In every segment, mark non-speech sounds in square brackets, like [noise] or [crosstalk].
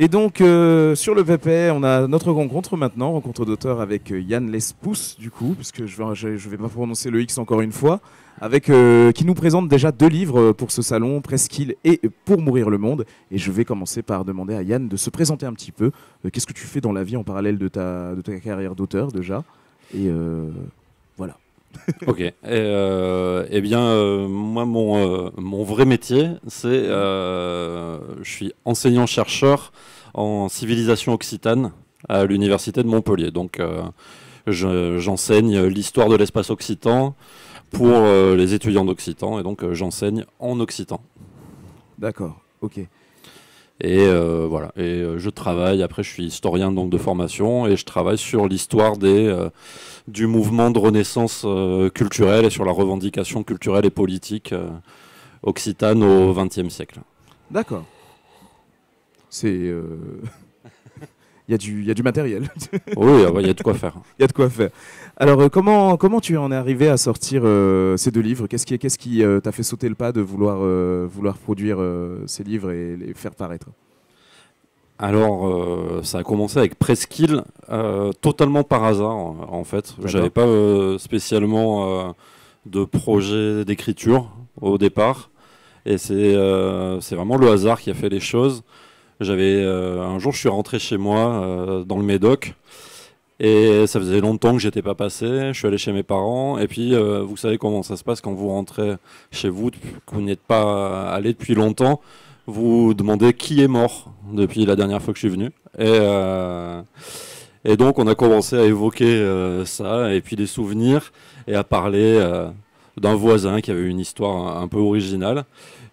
Et donc, euh, sur le VP, on a notre rencontre maintenant, rencontre d'auteur avec euh, Yann Lespousse, du coup, puisque je ne vais, je vais pas prononcer le X encore une fois, avec, euh, qui nous présente déjà deux livres pour ce salon, Presqu'il et Pour mourir le monde. Et je vais commencer par demander à Yann de se présenter un petit peu. Qu'est-ce que tu fais dans la vie en parallèle de ta, de ta carrière d'auteur déjà Et [laughs] ok. Euh, eh bien, euh, moi, mon, euh, mon vrai métier, c'est. je suis enseignant-chercheur en civilisation occitane à l'Université de Montpellier. Donc, j'enseigne l'histoire de l'espace occitan pour les étudiants d'occitan. Et donc, j'enseigne en occitan. D'accord. Ok. Et euh, voilà. Et euh, je travaille. Après, je suis historien donc de formation et je travaille sur l'histoire des euh, du mouvement de renaissance culturelle et sur la revendication culturelle et politique occitane au XXe siècle. D'accord. C'est il y, a du, matériel. [laughs] oui, il ah y a de quoi faire. Il y a de quoi faire. Alors, euh, comment, comment tu en es arrivé à sortir euh, ces deux livres Qu'est-ce qui, euh, t'a fait sauter le pas de vouloir, vouloir produire ces livres et les faire paraître alors, ça a commencé avec Preskill, totalement par hasard, en, fait. J'avais pas spécialement de projet d'écriture au départ. Et c'est vraiment le hasard qui a fait les choses. J'avais euh, un jour, je suis rentré chez moi euh, dans le Médoc. Et ça faisait longtemps que j'étais pas passé. Je suis allé chez mes parents. Et puis, euh, vous savez comment ça se passe quand vous rentrez chez vous, que vous n'êtes pas allé depuis longtemps. Vous demandez qui est mort depuis la dernière fois que je suis venu. Et, et donc, on a commencé à évoquer ça et puis des souvenirs et à parler d'un voisin qui avait une histoire un peu originale.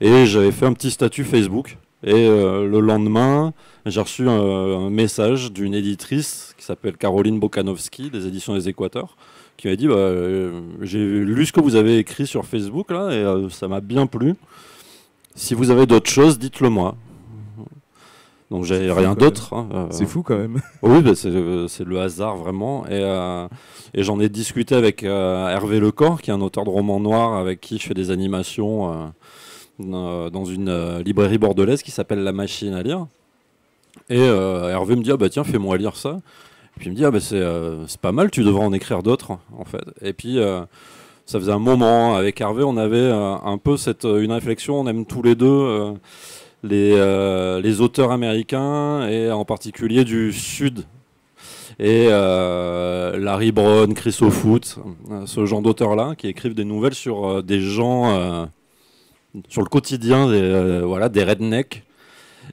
Et j'avais fait un petit statut Facebook et euh, le lendemain, j'ai reçu un, message d'une éditrice qui s'appelle Caroline Bokanowski des éditions des Équateurs qui m'a dit bah, euh, j'ai lu ce que vous avez écrit sur Facebook là et euh, ça m'a bien plu. Si vous avez d'autres choses, dites-le moi. Donc j'ai rien d'autre. Hein, c'est fou quand même. Oui, bah, c'est le hasard vraiment. Et, j'en ai discuté avec Hervé Lecor, qui est un auteur de romans noirs avec qui je fais des animations dans une euh, librairie bordelaise qui s'appelle La Machine à lire. Et euh, Hervé me dit ah bah tiens fais-moi lire ça. Et puis il me dit ah bah euh, c'est pas mal, tu devrais en écrire d'autres en fait. Et puis ça faisait un moment avec Hervé, on avait un peu cette une réflexion, on aime tous les deux. Les, les, auteurs américains et en particulier du Sud. Et Larry Brown, Chris O'Foot, ce genre d'auteurs-là qui écrivent des nouvelles sur des gens sur le quotidien des, euh, voilà, des rednecks.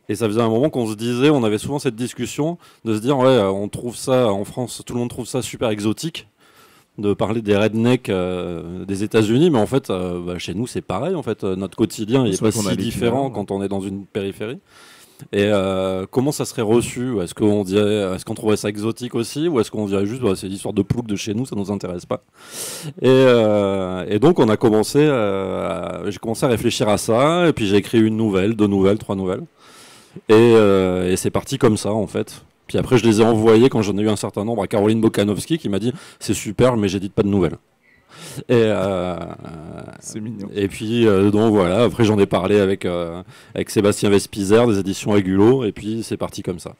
Et ça faisait un moment qu'on se disait, on avait souvent cette discussion de se dire, ouais, on trouve ça en France, tout le monde trouve ça super exotique de parler des rednecks euh, des États-Unis, mais en fait, euh, bah, chez nous, c'est pareil. En fait, notre quotidien n'est pas si différent hein. quand on est dans une périphérie. Et euh, comment ça serait reçu Est-ce qu'on dirait, est-ce qu'on trouverait ça exotique aussi, ou est-ce qu'on dirait juste bah, c'est l'histoire de plouc de chez nous, ça ne nous intéresse pas euh, et, donc on a commencé, euh, j'ai commencé à réfléchir à ça, et puis j'ai écrit une nouvelle, deux nouvelles, trois nouvelles, et, c'est parti comme ça en fait. Puis après je les ai envoyées quand j'en ai eu un certain nombre à Caroline Bokanowski qui m'a dit c'est super mais n'édite pas de nouvelles. Et, euh, c'est mignon. Et puis, euh, donc voilà, après j'en ai parlé avec, euh, avec Sébastien Vespizer des éditions Agulo, et puis c'est parti comme ça.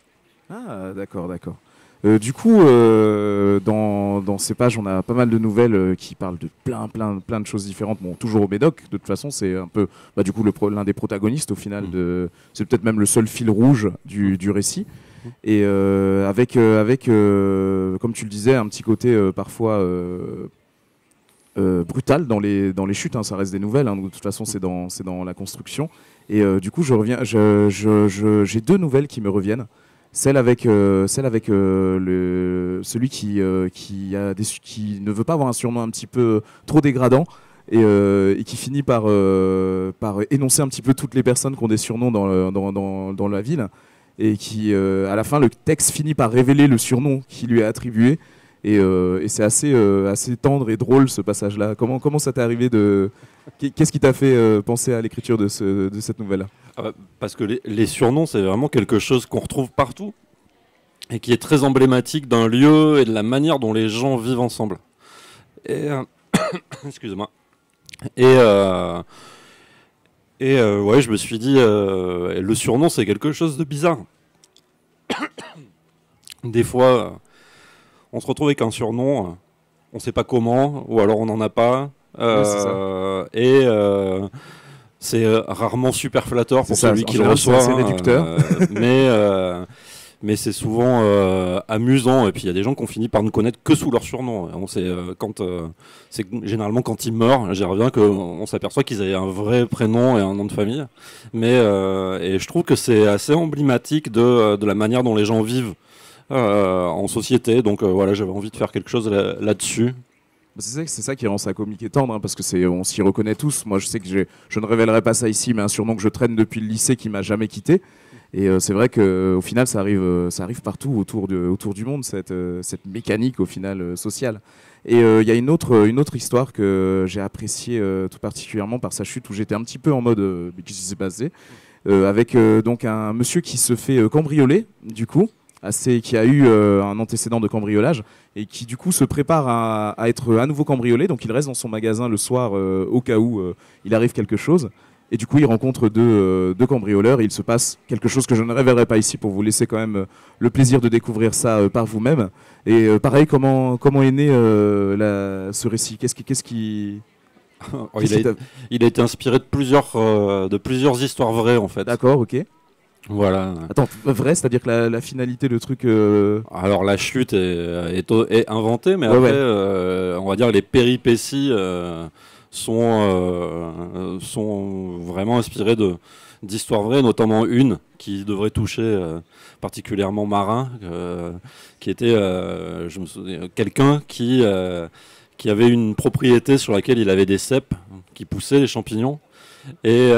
Ah, d'accord, d'accord. du coup, dans, ces pages, on a pas mal de nouvelles qui parlent de plein, plein, plein de choses différentes. Bon, toujours au Médoc, de toute façon, c'est un peu, bah, du coup, l'un des protagonistes au final. Mm. De, c'est peut-être même le seul fil rouge du, mm. récit et avec avec comme tu le disais un petit côté parfois euh, brutal dans les, dans les chutes. Hein. ça reste des nouvelles. Hein. de toute façon, c'est dans, dans la construction. Et euh, du coup, je reviens. J'ai deux nouvelles qui me reviennent. Celle avec, euh, celle avec le, celui qui, qui, a qui ne veut pas avoir un surnom un petit peu trop dégradant. Et, qui finit par, par énoncer un petit peu toutes les personnes qui ont des surnoms dans, dans, dans, la ville, et qui, à la fin, le texte finit par révéler le surnom qui lui est attribué, euh, et, c'est assez, euh, assez tendre et drôle ce passage-là. Comment, ça t'est arrivé de... Qu'est-ce qui t'a fait euh, penser à l'écriture de, cette nouvelle-là ah bah, Parce que les, surnoms, c'est vraiment quelque chose qu'on retrouve partout et qui est très emblématique d'un lieu et de la manière dont les gens vivent ensemble. Et, [coughs] excuse moi Et, et ouais, je me suis dit, le surnom, c'est quelque chose de bizarre. [coughs] Des fois, on se retrouve avec un surnom, on ne sait pas comment, ou alors on n'en a pas. Euh, et euh, c'est euh, rarement super flatteur pour celui qui le reçoit. Hein, c'est mais mais c'est souvent amusant. Et puis il y a des gens qu'on finit par ne connaître que sous leur surnom. On sait quand c'est généralement quand ils meurent, j'y reviens qu'on s'aperçoit qu'ils avaient un vrai prénom et un nom de famille. Mais et je trouve que c'est assez emblématique de, de la manière dont les gens vivent euh, en société. Donc euh, voilà, j'avais envie de faire quelque chose là-dessus. Bah, c'est ça, qui rend ça comique et tendre, hein, parce que c'est, on s'y reconnaît tous. Moi, je sais que je ne révélerai pas ça ici, mais sûrement que je traîne depuis le lycée qui m'a jamais quitté. Et euh, c'est vrai qu'au final, ça arrive, ça arrive partout autour, de, autour du monde, cette, mécanique au final sociale. Et il y a une autre, une autre histoire que j'ai appréciée tout particulièrement par sa chute, où j'étais un petit peu en mode qui s'est passé Avec donc un monsieur qui se fait cambrioler, du coup qui a eu euh, un antécédent de cambriolage et qui du coup se prépare à, être à nouveau cambriolé. Donc il reste dans son magasin le soir euh, au cas où euh, il arrive quelque chose. Et du coup, il rencontre deux, cambrioleurs. Et il se passe quelque chose que je ne révélerai pas ici pour vous laisser quand même le plaisir de découvrir ça par vous-même. Et pareil, comment, comment est né la, ce récit Qu'est-ce qui, ce qui, [laughs] oh, il a, été inspiré de plusieurs, de plusieurs histoires vraies en fait. D'accord, ok. Voilà. Attends, vrai, c'est-à-dire que la, finalité, le truc. Euh, Alors la chute est, est, inventée, mais après, euh, on va dire les péripéties euh, sont sont vraiment inspirées de d'histoires vraies, notamment une qui devrait toucher particulièrement Marin, qui était, je me souviens, quelqu'un qui qui avait une propriété sur laquelle il avait des cèpes qui poussaient les champignons et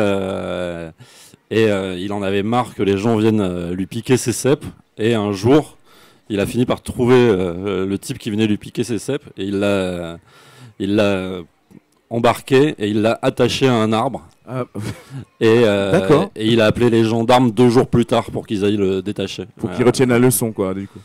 et euh, il en avait marre que les gens viennent euh, lui piquer ses cèpes. Et un jour, il a fini par trouver euh, le type qui venait lui piquer ses cèpes. Et il l'a, embarqué et il l'a attaché à un arbre. Ah. Et, et il a appelé les gendarmes deux jours plus tard pour qu'ils aillent le détacher. Pour qu'ils retiennent la leçon, quoi, du coup.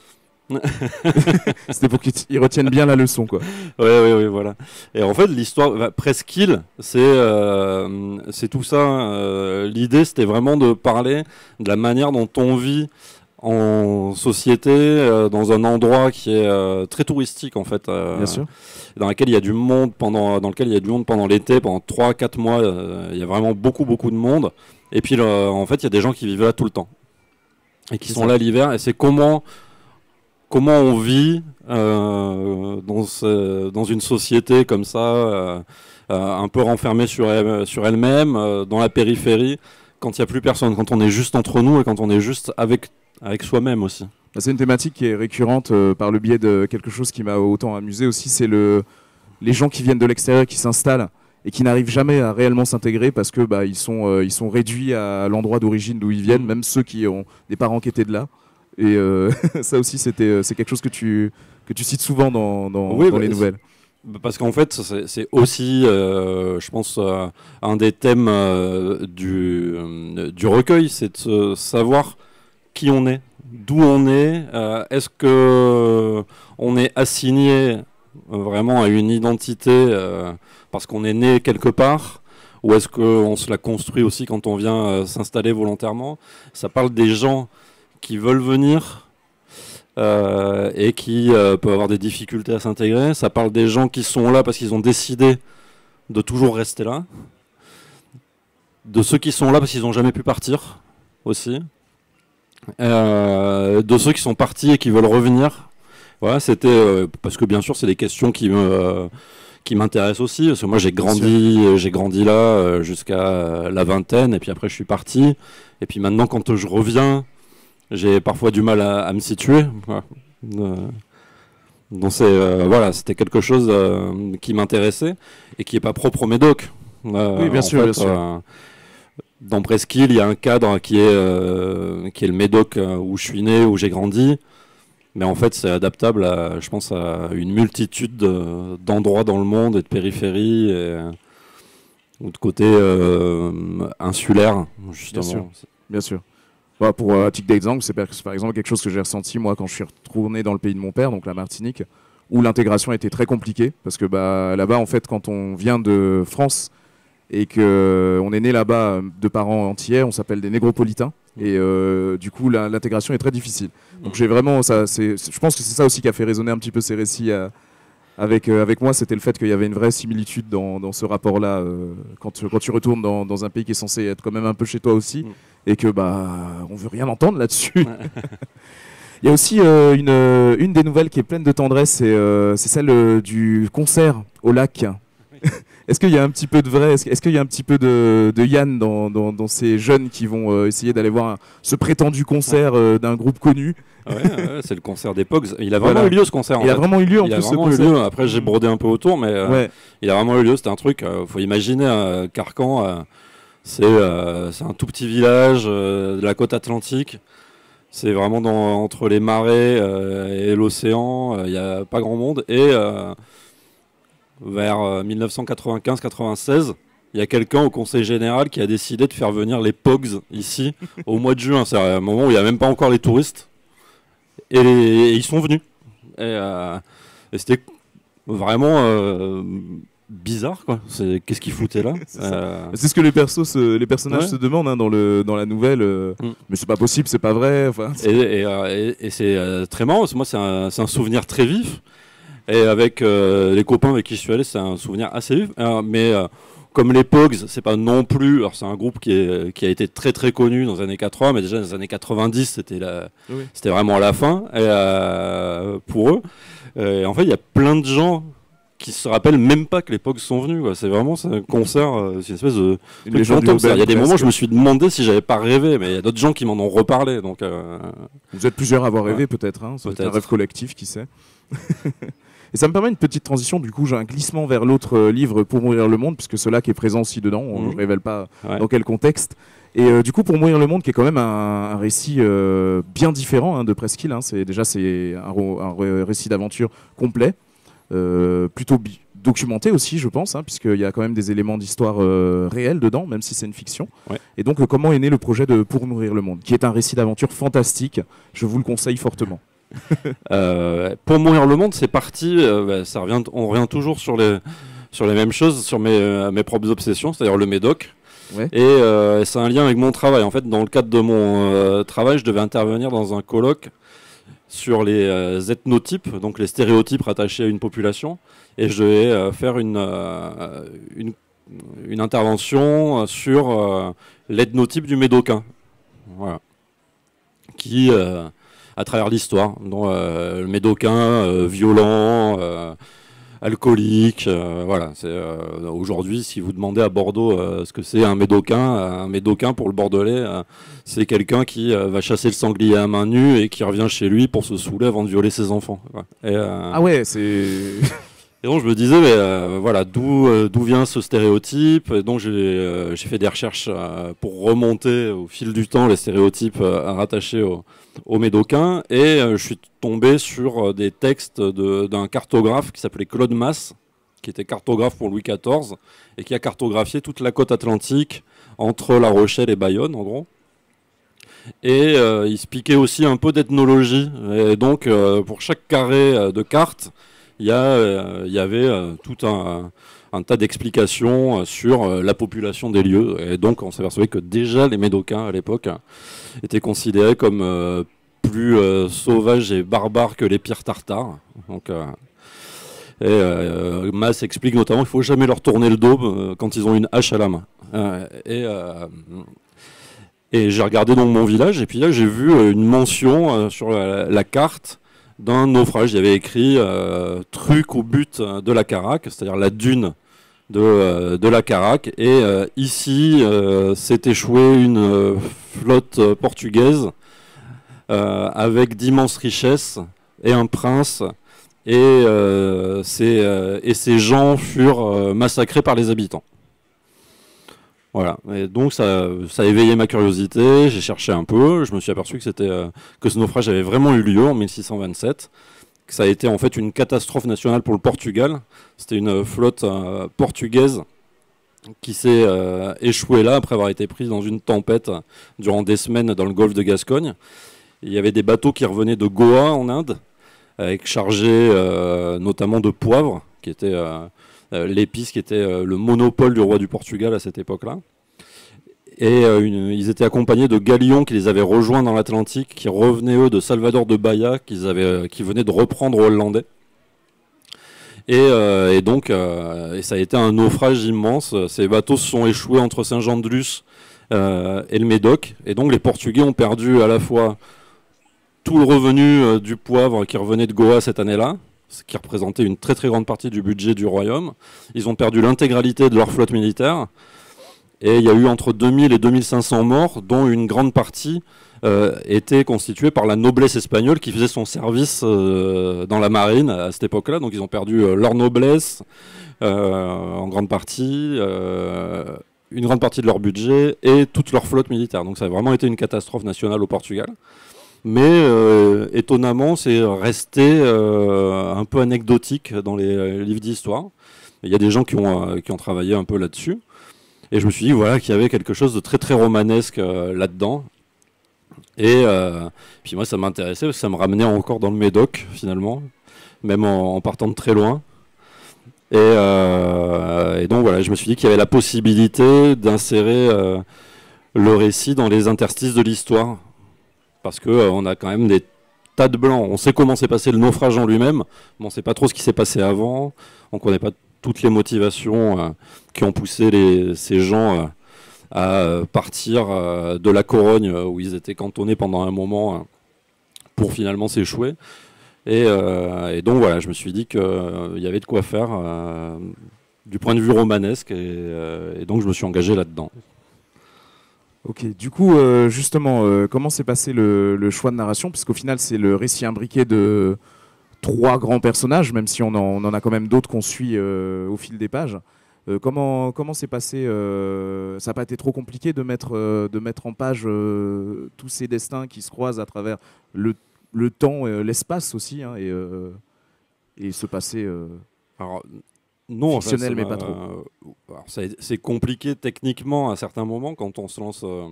[laughs] C'était pour qu'ils retiennent bien la leçon, quoi. Oui, oui, oui, voilà. Et en fait, l'histoire, presque bah, Presqu'île, c'est euh, c'est tout ça. Euh, l'idée, c'était vraiment de parler de la manière dont on vit en société, euh, dans un endroit qui est très touristique en fait, dans lequel il y a du monde pendant, dans lequel il du monde pendant l'été, pendant 3-4 mois, il y a vraiment beaucoup beaucoup de monde. Et puis en fait, il y a des gens qui vivent là tout le temps et qui sont là l'hiver. Et c'est comment comment on vit euh, dans, dans, une société comme ça, euh, euh, un peu renfermée sur, elle, sur elle-même, dans la périphérie, quand il n'y a plus personne, quand on est juste entre nous et quand on est juste avec, avec soi-même aussi. Bah, c'est une thématique qui est récurrente par le biais de quelque chose qui m'a autant amusé aussi, c'est le, les gens qui viennent de l'extérieur, qui s'installent et qui n'arrivent jamais à réellement s'intégrer parce que bah, ils, sont, sont réduits à l'endroit d'origine d'où ils viennent, mmh. même ceux qui ont des parents qui étaient de là. Et euh, [laughs] ça aussi, c'était, euh, c'est quelque chose que tu, que tu cites souvent dans, dans, bah, les nouvelles. Bah, parce qu'en fait, c'est aussi, euh, je pense, un des thèmes du, du, recueil, c'est de savoir qui on est, d'où on est, est-ce que on est assigné vraiment à une identité parce qu'on est né quelque part, ou est-ce qu'on se la construit aussi quand on vient s'installer volontairement Ça parle des gens qui veulent venir euh, et qui euh, peuvent avoir des difficultés à s'intégrer. Ça parle des gens qui sont là parce qu'ils ont décidé de toujours rester là. De ceux qui sont là parce qu'ils n'ont jamais pu partir aussi. Euh, de ceux qui sont partis et qui veulent revenir. Voilà, c'était parce que bien sûr, c'est des questions qui me qui aussi moi j'ai grandi j'ai grandi là jusqu'à la vingtaine et puis après je suis parti et puis maintenant quand je reviens j'ai parfois du mal à, me situer. Euh, donc c'est euh, voilà, c'était quelque chose euh, qui m'intéressait et qui n'est pas propre au Médoc. oui, bien sûr, dans Presqu'île, il y a un cadre qui est qui est le Médoc où je suis né, où j'ai grandi. Mais en fait, c'est adaptable, à, je pense, à une multitude d'endroits dans le monde et de périphéries ou de côté insulaire, Bien sûr. Bien sûr. Bah, pour un euh, petit titre d'exemple, c'est par exemple quelque chose que j'ai ressenti moi quand je suis retourné dans le pays de mon père, donc la Martinique, où l'intégration était très compliquée parce que bah, là-bas, en fait, quand on vient de France et que euh, on est né là-bas euh, de parents entiers, on s'appelle des négropolitains mmh. et du coup l'intégration est très difficile. Donc mmh. j'ai vraiment ça, je pense que c'est ça aussi qui a fait résonner un petit peu ces récits à, avec, euh, avec moi, c'était le fait qu'il y avait une vraie similitude dans, dans ce rapport-là. Euh, quand, tu, quand tu retournes dans, dans, un pays qui est censé être quand même un peu chez toi aussi, mm. et que bah on veut rien entendre là-dessus. [laughs] Il y a aussi euh, une, une des nouvelles qui est pleine de tendresse, c'est celle du concert au lac. [laughs] Est-ce qu'il y a un petit peu de vrai Est-ce qu'il y a un petit peu de, Yann dans, ces jeunes qui vont euh, essayer d'aller voir ce prétendu concert euh, d'un groupe connu ah ouais, c'est le concert d'époque. Il a vraiment eu lieu ce concert. il a vraiment eu lieu en plus. Après, j'ai brodé un peu autour, mais euh, il a vraiment eu lieu. C'était un truc. Il faut imaginer Carcan. c'est un tout petit village de la côte atlantique. C'est vraiment dans, entre les marais et l'océan. Il n'y a pas grand monde et vers 1995-96, euh, il y a quelqu'un au Conseil général qui a décidé de faire venir les POGs ici au mois de juin. C'est à un moment où il n'y a même pas encore les touristes. Et, ils sont venus. Et, euh, c'était vraiment euh, bizarre, quoi. qu'est-ce qu'ils foutaient là [laughs] c'est, ce que les, les personnages se demandent hein, dans, la nouvelle. Mm. Mais c'est pas possible, c'est pas vrai. Et, c'est très marrant. Moi, c'est un souvenir très vif. Et avec euh, les copains avec qui je suis allé, c'est un souvenir assez vif. Euh, mais euh, comme les Pogs, c'est pas non plus. Alors c'est un groupe qui, a été très très connu dans les années 80, mais déjà dans les années 90, c'était la, c'était vraiment la fin pour eux. Et en fait, il y a plein de gens qui se rappellent même pas que les Pogs sont venus. C'est vraiment un concert, c'est une espèce de. Il y a des moments, je me suis demandé si j'avais pas rêvé, mais il y a d'autres gens qui m'en ont reparlé. Donc vous êtes plusieurs à avoir rêvé peut-être. Hein. C'est un rêve collectif, qui sait. [laughs] Et ça me permet une petite transition, du coup, j'ai un glissement vers l'autre euh, livre Pour mourir le monde, puisque cela qui est présent aussi dedans, on ne mhm. révèle pas dans quel contexte. Et euh, du coup, pour mourir le monde, qui est quand même un, récit euh, bien différent hein, de Presqu'île, hein, c'est déjà c'est un, récit d'aventure complet, plutôt documenté aussi, je pense, hein, puisqu'il y a quand même des éléments d'histoire réelle dedans, même si c'est une fiction. Et donc, comment est né le projet de Pour mourir le monde, qui est un récit d'aventure fantastique. Je vous le conseille fortement. [laughs] Euh, pour mourir le monde, c'est parti. Euh, bah, ça revient, on revient toujours sur les, sur les mêmes choses, sur mes, euh, mes propres obsessions, c'est-à-dire le médoc. Et c'est un lien avec mon travail. En fait, dans le cadre de mon travail, je devais intervenir dans un colloque sur les ethnotypes, donc les stéréotypes rattachés à une population. Et je devais faire une, une, une, intervention sur l'ethnotype du médocain. Voilà. Qui à travers l'histoire, dont euh, le médocain euh, violent euh, alcoolique. voilà. C'est aujourd'hui, si vous demandez à Bordeaux ce que c'est un médocain, un médocain pour le Bordelais, c'est quelqu'un qui va chasser le sanglier à main nue et qui revient chez lui pour se saouler avant de violer ses enfants. ah ouais, c'est. [laughs] Et donc je me disais, mais voilà, d'où d'où vient ce stéréotype donc j'ai fait des recherches pour remonter au fil du temps les stéréotypes rattachés au, au Médocain et euh, je suis tombé sur euh, des textes d'un cartographe qui s'appelait Claude Masse, qui était cartographe pour Louis XIV et qui a cartographié toute la côte atlantique entre La Rochelle et Bayonne, en gros. Et euh, il expliquait aussi un peu d'ethnologie. Et donc, pour chaque carré de carte, il y, avait tout un un tas d'explications euh, sur euh, la population des lieux. Et donc, on s'apercevait que déjà les Médocains, à l'époque, étaient considérés comme euh, plus sauvages et barbares que les pires tartares. Donc, et Mas explique notamment qu'il faut jamais leur tourner le dos quand ils ont une hache à la main. et j'ai regardé donc mon village et puis là j'ai vu une mention sur la carte d'un naufrage. Il y avait écrit euh, truc au but euh, de la Carac, c'est-à-dire la dune de, euh, la Carac. Et ici, s'est échouée une flotte portugaise avec d'immenses richesses et un prince. Et, ces, et ces gens furent massacrés par les habitants. Voilà. Et donc ça, a éveillé ma curiosité. J'ai cherché un peu. Je me suis aperçu que c'était euh, que ce naufrage avait vraiment eu lieu en 1627. Que ça a été en fait une catastrophe nationale pour le Portugal. C'était une euh, flotte euh, portugaise qui s'est échouée là après avoir été prise dans une tempête durant des semaines dans le golfe de Gascogne. Il y avait des bateaux qui revenaient de Goa en Inde, avec chargés notamment de poivre, qui était... Euh, l'épice qui était euh, le monopole du roi du Portugal à cette époque-là. Et euh, ils étaient accompagnés de galions qui les avaient rejoints dans l'Atlantique, qui revenaient eux de Salvador de Bahia, avaient, qui venaient de reprendre aux Hollandais. Et, donc, ça a été un naufrage immense. Ces bateaux se sont échoués entre Saint-Jean-de-Luz et le Médoc. Et donc, les Portugais ont perdu à la fois tout le revenu du poivre qui revenait de Goa cette année-là, ce qui représentait une très très grande partie du budget du royaume. Ils ont perdu l'intégralité de leur flotte militaire. Et il y a eu entre 2000 et 2500 morts, dont une grande partie euh, était constituée par la noblesse espagnole qui faisait son service euh, dans la marine à cette époque-là. Donc ils ont perdu euh, leur noblesse en grande partie, une grande partie de leur budget et toute leur flotte militaire. Donc ça a vraiment été une catastrophe nationale au Portugal. Mais euh, étonnamment, c'est resté euh, un peu anecdotique dans les euh, livres d'histoire. Il y a des gens qui ont, qui ont travaillé un peu là-dessus. Et je me suis dit voilà, qu'il y avait quelque chose de très très romanesque là-dedans. Et puis moi, ça m'intéressait, parce que ça me ramenait encore dans le Médoc, finalement, même en, partant de très loin. Et, donc voilà, je me suis dit qu'il y avait la possibilité d'insérer le récit dans les interstices de l'histoire parce que euh, on a quand même des tas de blancs. On sait comment s'est passé le naufrage en lui-même, mais on ne sait pas trop ce qui s'est passé avant. On ne connaît pas toutes les motivations euh, qui ont poussé ces gens euh, à partir de la Corogne où ils étaient cantonnés pendant un moment pour finalement s'échouer. Et, donc voilà, je me suis dit qu'il y avait de quoi faire du point de vue romanesque et donc je me suis engagé là-dedans. Ok, du coup, euh, justement, euh, comment s'est passé le, choix de narration Puisqu'au final, c'est le récit imbriqué de trois grands personnages, même si on en, a quand même d'autres qu'on suit euh, au fil des pages. comment comment s'est passé Ça n'a pas été trop compliqué de mettre, de mettre en page tous ces destins qui se croisent à travers le, temps temps, l'espace aussi, hein, et, se passer non, fonctionnel, mais pas trop. Euh, c'est compliqué techniquement à certains moments quand on se lance euh,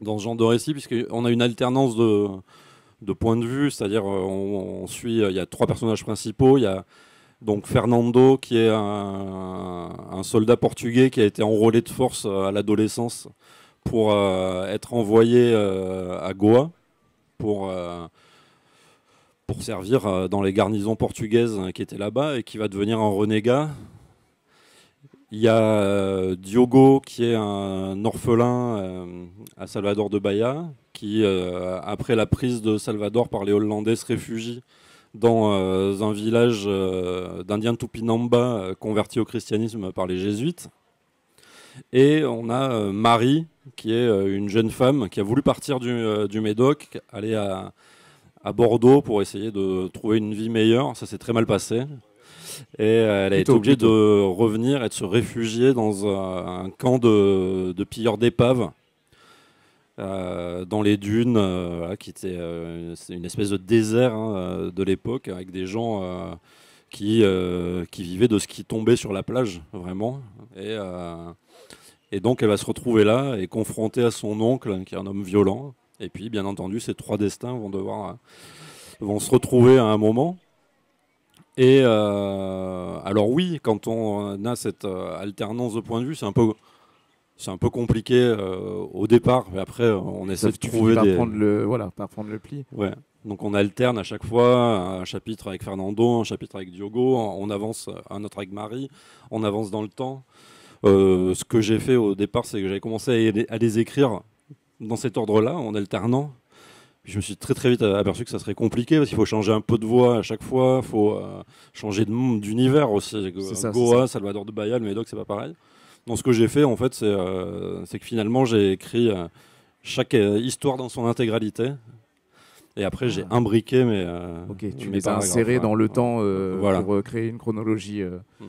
dans ce genre de récit, puisqu'on a une alternance de, points de vue, c'est-à-dire euh, on, suit, il y a trois personnages principaux, il y a donc Fernando qui est un, soldat portugais qui a été enrôlé de force à l'adolescence pour être envoyé à Goa pour pour servir euh, dans les garnisons portugaises hein, qui étaient là-bas et qui va devenir un renégat. Il y a euh, Diogo qui est un orphelin euh, à Salvador de Bahia qui, après la prise de Salvador par les Hollandais, se réfugie dans un village d'Indiens Tupinamba converti au christianisme par les jésuites. Et on a Marie, qui est une jeune femme qui a voulu partir du, du Médoc, aller à, à Bordeaux pour essayer de trouver une vie meilleure. Ça s'est très mal passé. Et euh, elle a été obligée de revenir et de se réfugier dans un, camp de, pilleurs d'épaves. Euh, dans les dunes, euh, qui était une espèce de désert hein, de l'époque, avec des gens qui, qui vivaient de ce qui tombait sur la plage, vraiment. Et, et donc elle va se retrouver là et confrontée à son oncle, qui est un homme violent, et puis, bien entendu, ces trois destins vont devoir euh, vont se retrouver à un moment. Et euh, alors oui, quand on euh, a cette alternance de points de vue, c'est un peu c'est un peu compliqué au départ, mais après on essaie de trouver des. Prendre le, voilà, par prendre le pli. Ouais. Donc on alterne à chaque fois un chapitre avec Fernando, un chapitre avec Diogo, on avance un autre avec Marie, on avance dans le temps. ce que j'ai fait au départ, c'est que j'avais commencé à les écrire dans cet ordre-là, en alternant. je me suis très très vite aperçu que ça serait compliqué parce qu'il faut changer un peu de voix à chaque fois, il faut euh, changer de monde, d'univers aussi. Ça, Goa, Salvador de Bayal, le Médoc, c'est pas pareil. Donc ce que j'ai fait en fait, c'est euh, que finalement j'ai écrit euh, chaque histoire dans son intégralité. Et après, j'ai ah. imbriqué mes. ok, tu mes les as dans hein. le temps pour créer une chronologie. Mm.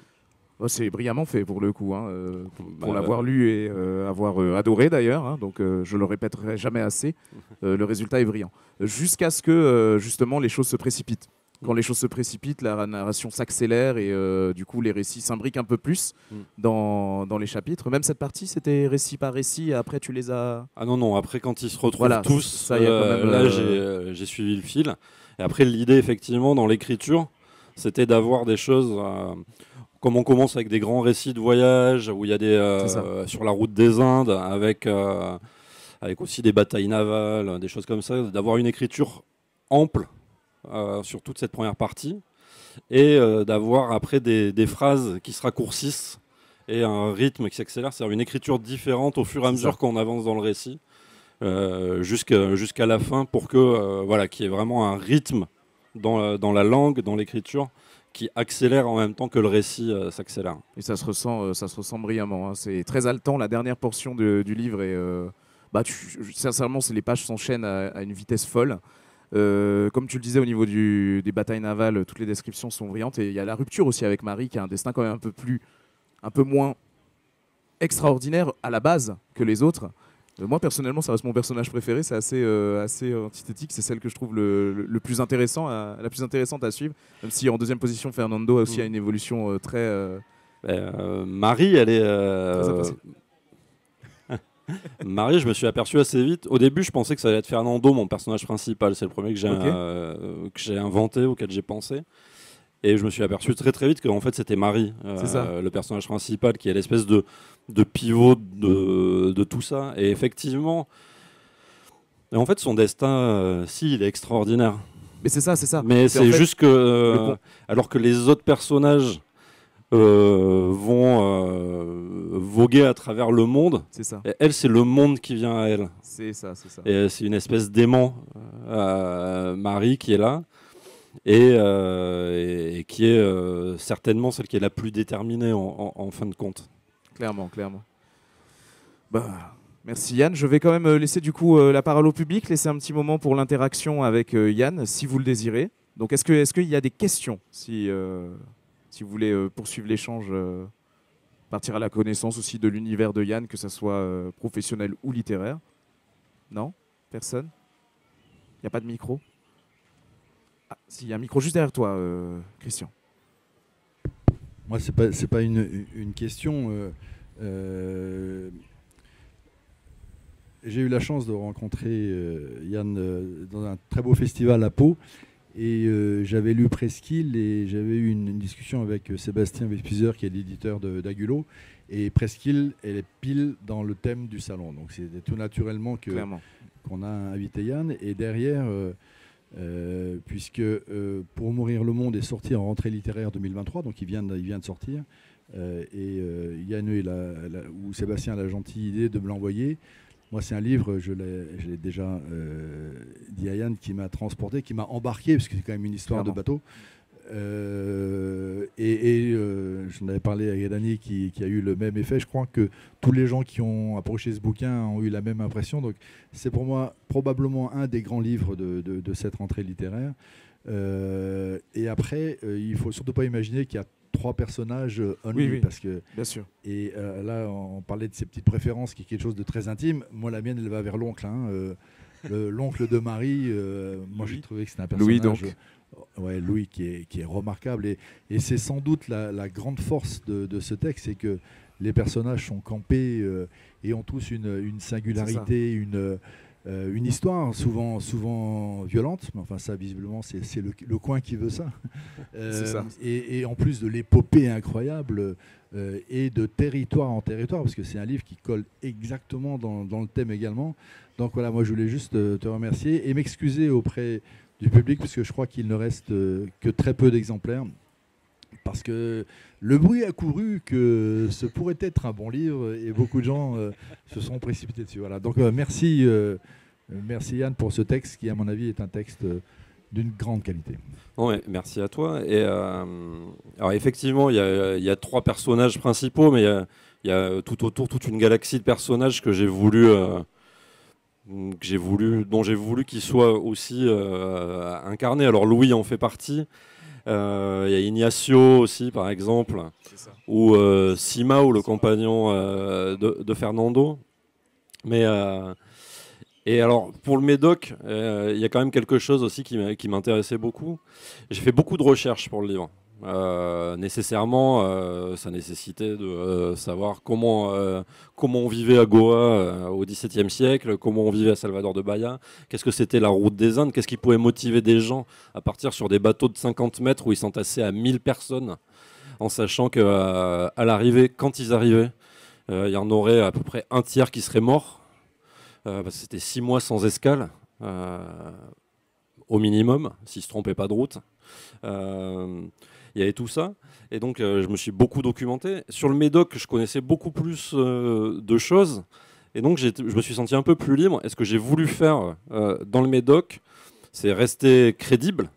Bah, c'est brillamment fait pour le coup, hein, euh, pour, bah, l'avoir lu et euh, avoir euh, adoré d'ailleurs. Hein, donc je je le répéterai jamais assez. [laughs] le résultat est brillant. Jusqu'à ce que justement les choses se précipitent. Quand les choses se précipitent, la narration s'accélère et du coup les récits s'imbriquent un peu plus mm. dans, les chapitres. Même cette partie, c'était récit par récit. Et après, tu les as. Ah non non. Après, quand ils se retrouvent tous, ça y là j'ai suivi le fil. Et après, l'idée effectivement dans l'écriture, c'était d'avoir des choses comme on commence avec des grands récits de voyage, où il y a des euh, sur la route des Indes, avec euh, avec aussi des batailles navales, des choses comme ça, d'avoir une écriture ample euh, sur toute cette première partie, et d'avoir après des, phrases qui se raccourcissent et un rythme qui s'accélère, c'est-à-dire une écriture différente au fur et à mesure qu'on avance dans le récit, jusqu'à la fin, pour que voilà, qu'il y ait vraiment un rythme dans la langue, dans l'écriture qui accélère en même temps que le récit euh, s'accélère. Et ça se ressent, euh, ça se ressent brillamment. Hein. C'est très haletant. La dernière portion du livre et euh, bah, sincèrement, les pages s'enchaînent à, une vitesse folle. comme tu le disais au niveau des batailles navales, toutes les descriptions sont brillantes et il y a la rupture aussi avec Marie qui a un destin quand même un peu plus, un peu moins extraordinaire à la base que les autres. Euh, moi personnellement, ça reste mon personnage préféré. C'est assez, euh, assez antithétique. C'est celle que je trouve le, plus intéressant la plus intéressante à suivre. Même si en deuxième position, Fernando a aussi mm. une évolution euh, très. Ben, Marie, elle est. [laughs] Marie, je me suis aperçu assez vite. Au début, je pensais que ça allait être Fernando, mon personnage principal. C'est le premier que j'ai inventé, auquel j'ai pensé. Et je me suis aperçu très très vite qu'en fait c'était Marie, euh, le personnage principal, qui est l'espèce de, de pivot de, de, tout ça. Et effectivement, en fait son destin, euh, si, il est extraordinaire. Mais c'est ça, c'est ça. Mais c'est juste que, euh, alors que les autres personnages vont voguer à travers le monde, elle c'est le monde qui vient à elle. C'est ça, c'est ça. Et c'est une espèce d'aimant Marie qui est là. Euh, et, qui est euh, certainement celle qui est la plus déterminée en, fin de compte. Clairement, clairement. Bah, merci Yann. Je vais quand même euh, laisser du coup la parole au public, laisser un petit moment pour l'interaction avec Yann, si vous le désirez. Donc est-ce qu'il est y a des questions si, vous voulez poursuivre l'échange partir à la connaissance aussi de l'univers de Yann, que ce soit professionnel ou littéraire. Non Personne Il n'y a pas de micro ah, s'il y a un micro juste derrière toi, euh, Christian. Moi, ce n'est pas, pas une, question. Euh, euh, j'ai eu la chance de rencontrer Yann dans un très beau festival à Pau. Et j'avais lu Presqu'île et j'avais eu une, discussion avec Sébastien Vespizer, qui est l'éditeur d'Agulo. Et Presqu'île, elle est pile dans le thème du salon. Donc, c'est tout naturellement qu'on a invité Yann. Et derrière. Euh, puisque euh, Pour mourir le monde est sorti en rentrée littéraire 2023, donc il vient de, sortir. Euh, et Yann ou Sébastien a la gentille idée de me l'envoyer. Moi, c'est un livre, je l'ai déjà dit à Yann, qui m'a transporté, qui m'a embarqué, parce que c'est quand même une histoire de bateau. Euh, et, et euh, je n'avais parlé à Yadani qui, qui, a eu le même effet. Je crois que tous les gens qui ont approché ce bouquin ont eu la même impression. Donc c'est pour moi probablement un des grands livres de, cette rentrée littéraire. Euh, et après, il ne faut surtout pas imaginer qu'il y a trois personnages en oui, parce que bien sûr. Et là, on parlait de ses petites préférences, qui est quelque chose de très intime. Moi, la mienne, elle va vers l'oncle. Hein. l'oncle de Marie, moi j'ai trouvé que c'était un personnage Ouais, Louis qui est, remarquable. Et, c'est sans doute la, grande force de, ce texte, c'est que les personnages sont campés euh, et ont tous une, singularité, une, euh, une histoire souvent, souvent violente. Mais enfin, ça, visiblement, c'est, le, coin qui veut ça. [laughs] Euh, et, en plus de l'épopée incroyable et de territoire en territoire, parce que c'est un livre qui colle exactement dans, dans le thème également. Donc voilà, moi je voulais juste te remercier et m'excuser auprès du public, puisque je crois qu'il ne reste euh, que très peu d'exemplaires. Parce que le bruit a couru que ce pourrait être un bon livre et beaucoup de gens euh, se sont précipités dessus. Voilà. Donc euh, merci, merci Yann pour ce texte qui, à mon avis, est un texte d'une grande qualité. merci à toi. Et, alors effectivement, il y, a trois personnages principaux, mais il y, a tout autour toute une galaxie de personnages que j'ai voulu Mm, j'ai voulu, dont j'ai voulu qu'il soit aussi euh, incarné. Alors Louis en fait partie. Euh, il y a Ignacio aussi, par exemple, ou euh, Sima, Simao, le compagnon de, Fernando. Mais et alors pour le Médoc, il y a quand même quelque chose aussi qui m'intéressait beaucoup. J'ai fait beaucoup de recherches pour le livre. Euh, nécessairement, euh, ça nécessitait de euh, savoir comment, comment on vivait à Goa au XVIIe siècle, comment on vivait à Salvador de Bahia, qu'est-ce que c'était la route des Indes, qu'est-ce qui pouvait motiver des gens à partir sur des bateaux de 50 mètres où ils s'entassaient à 1000 personnes, en sachant qu'à à l'arrivée, quand ils arrivaient, il y en aurait à peu près un tiers qui serait mort, parce que c'était six mois sans escale. au minimum, s'ils ne se trompaient pas de route il y avait tout ça. Et donc, euh, je me suis beaucoup documenté. Sur le Médoc, je connaissais beaucoup plus euh, de choses. Et donc, je me suis senti un peu plus libre. Et ce que j'ai voulu faire euh, dans le Médoc, c'est rester crédible,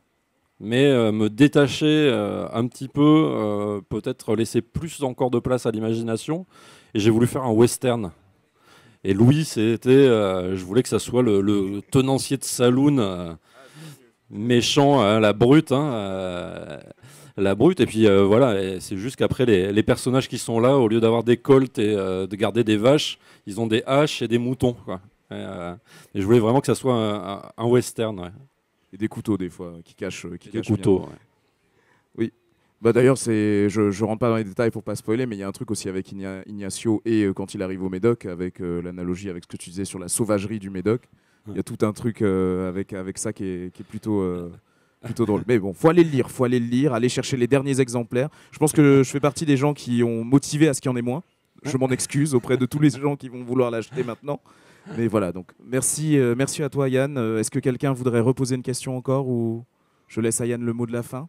mais me détacher un petit peu, peut-être laisser plus encore de place à l'imagination. Et j'ai voulu faire un western. Et Louis, c'était, je voulais que ça soit le, tenancier de saloon, méchant, à hein, la brute. Hein, la brute. Et puis euh, voilà, c'est juste qu'après, les, personnages qui sont là, au lieu d'avoir des colts et euh, de garder des vaches, ils ont des haches et des moutons. Euh, et, je voulais vraiment que ça soit un, western. Et des couteaux, des fois, qui cachent. Qui couteaux. Oui. Bah D'ailleurs, je ne rentre pas dans les détails pour pas spoiler, mais il y a un truc aussi avec Ignacio et quand il arrive au Médoc, avec l'analogie avec ce que tu disais sur la sauvagerie du Médoc. Il y a tout un truc avec, avec ça qui est, plutôt plutôt drôle. Mais bon, faut aller le lire, faut aller le lire, aller chercher les derniers exemplaires. Je pense que je fais partie des gens qui ont motivé à ce qu'il y en ait moins. Je m'en excuse auprès de tous les gens qui vont vouloir l'acheter maintenant. Mais voilà, donc merci, euh, merci à toi Yann. Euh, est-ce que quelqu'un voudrait reposer une question encore ou je laisse à Yann le mot de la fin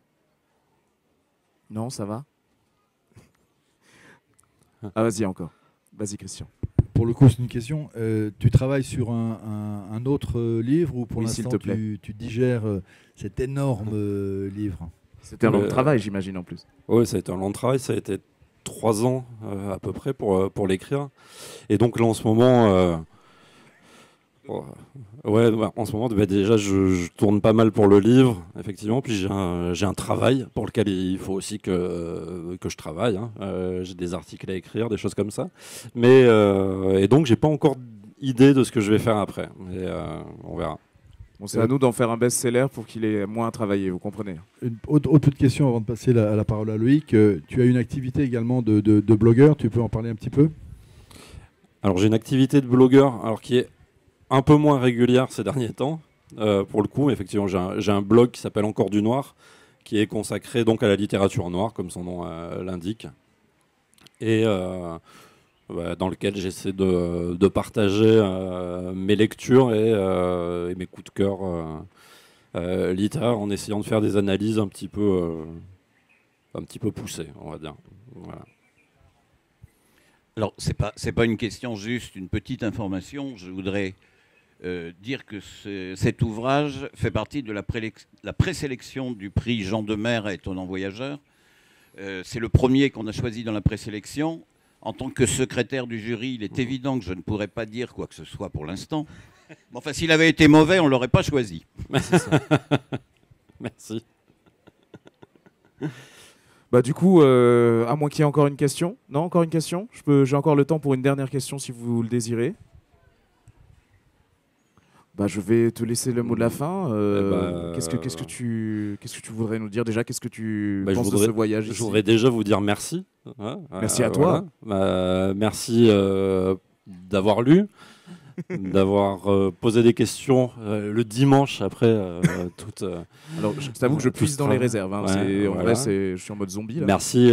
Non, ça va Ah vas-y encore. Vas-y Christian. Pour le coup, c'est une question. Euh, tu travailles sur un, autre livre ou pour l'instant tu, digères cet énorme euh, livre. C'était un long travail, j'imagine, en plus. Oui, ça a été un long travail. Ça a été trois ans euh, à peu près pour, euh, pour l'écrire. Et donc là, en ce moment. Oh, ouais, bah, en ce moment, bah, déjà, je, tourne pas mal pour le livre, effectivement. Puis j'ai un, travail pour lequel il faut aussi que, que je travaille. Hein. j'ai des articles à écrire, des choses comme ça. Mais, et donc, j'ai pas encore idée de ce que je vais faire après. on verra c'est à euh, nous d'en faire un best-seller pour qu'il ait moins à travailler, vous comprenez Une autre, autre, question avant de passer la, à la parole à Loïc. Euh, tu as une activité également de, de, blogueur, tu peux en parler un petit peu Alors j'ai une activité de blogueur alors, qui est un peu moins régulière ces derniers temps, euh, pour le coup. Effectivement, j'ai un, blog qui s'appelle Encore du Noir, qui est consacré donc à la littérature noire, comme son nom l'indique. Et dans lequel j'essaie de, partager euh, mes lectures euh, et, mes coups de cœur euh, littéraires en essayant de faire des analyses un petit peu, un petit peu poussées, on va dire. Alors, ce n'est pas, pas, une question juste, une petite information. Je voudrais dire que cet ouvrage fait partie de la, la présélection du prix Jean de Mer étonnant voyageur. C'est le premier qu'on a choisi dans la présélection en tant que secrétaire du jury, il est évident que je ne pourrais pas dire quoi que ce soit pour l'instant. Mais enfin, s'il avait été mauvais, on ne l'aurait pas choisi. [laughs] Merci. Bah du coup, euh, à moins qu'il y ait encore une question. Non, encore une question. Je peux, j'ai encore le temps pour une dernière question si vous le désirez. Bah, je vais te laisser le mot de la mmh. fin. Euh, eh ben, qu'est-ce que qu'est-ce que tu qu'est-ce que tu voudrais nous dire déjà Qu'est-ce que tu bah, penses de ce voyage Je voudrais déjà vous dire merci. Hein, hein, merci à euh, toi. Euh, merci d'avoir lu, [laughs] d'avoir posé des questions le dimanche après [laughs] toute. Alors, je t'avoue que je puisse dans les réserves. Hein. en vrai, je suis en mode zombie. Merci,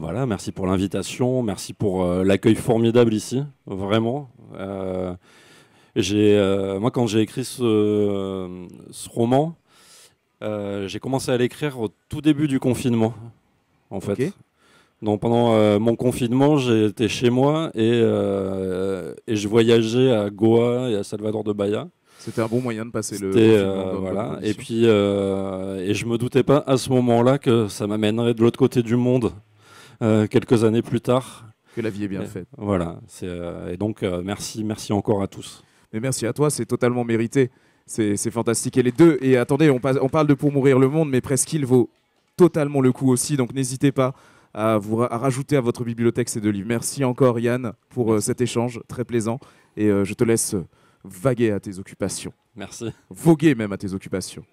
voilà, merci pour l'invitation, merci pour l'accueil formidable ici, vraiment. J'ai, euh, moi, quand j'ai écrit ce, euh, roman, euh, j'ai commencé à l'écrire au tout début du confinement, en fait. Donc pendant mon confinement, j'étais chez moi et, je voyageais à Goa et à Salvador de Bahia. C'était un bon moyen de passer le. Euh, voilà. Et puis, ne et je me doutais pas à ce moment-là que ça m'amènerait de l'autre côté du monde quelques années plus tard. Que la vie est bien faite. Voilà. et donc, merci, merci encore à tous. Mais merci à toi, c'est totalement mérité. C'est fantastique. Et les deux, et attendez, on, parle de Pour Mourir le Monde, mais il vaut totalement le coup aussi. Donc n'hésitez pas à, vous, rajouter à votre bibliothèque ces deux livres. Merci encore Yann pour euh, cet échange très plaisant. Et euh, je te laisse euh, vaguer à tes occupations. Merci. Voguer même à tes occupations.